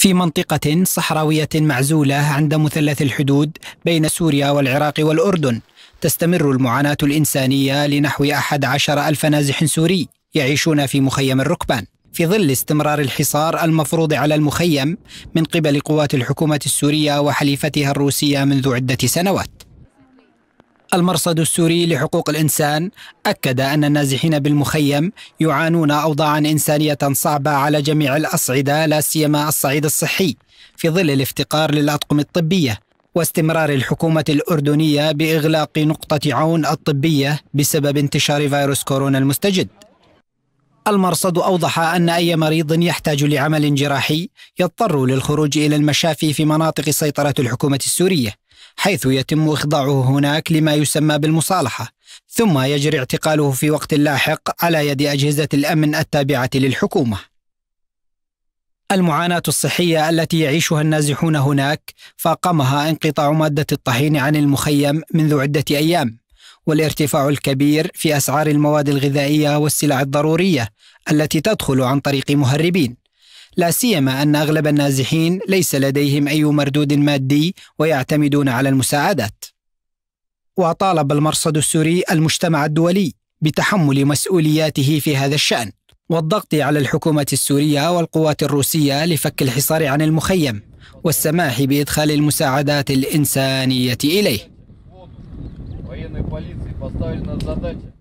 في منطقة صحراوية معزولة عند مثلث الحدود بين سوريا والعراق والأردن تستمر المعاناة الإنسانية لنحو أحد عشر ألف نازح سوري يعيشون في مخيم الركبان في ظل استمرار الحصار المفروض على المخيم من قبل قوات الحكومة السورية وحليفتها الروسية منذ عدة سنوات المرصد السوري لحقوق الإنسان أكد أن النازحين بالمخيم يعانون أوضاعا إنسانية صعبة على جميع الأصعدة لا سيما الصعيد الصحي في ظل الافتقار للأطقم الطبية واستمرار الحكومة الأردنية بإغلاق نقطة عون الطبية بسبب انتشار فيروس كورونا المستجد المرصد أوضح أن أي مريض يحتاج لعمل جراحي يضطر للخروج إلى المشافي في مناطق سيطرة الحكومة السورية، حيث يتم إخضاعه هناك لما يسمى بالمصالحة، ثم يجري اعتقاله في وقت لاحق على يد أجهزة الأمن التابعة للحكومة. المعاناة الصحية التي يعيشها النازحون هناك فاقمها انقطاع مادة الطحين عن المخيم منذ عدة أيام، والارتفاع الكبير في أسعار المواد الغذائية والسلع الضرورية التي تدخل عن طريق مهربين لا سيما أن أغلب النازحين ليس لديهم أي مردود مادي ويعتمدون على المساعدات وطالب المرصد السوري المجتمع الدولي بتحمل مسؤولياته في هذا الشأن والضغط على الحكومة السورية والقوات الروسية لفك الحصار عن المخيم والسماح بإدخال المساعدات الإنسانية إليه полиции поставлена задача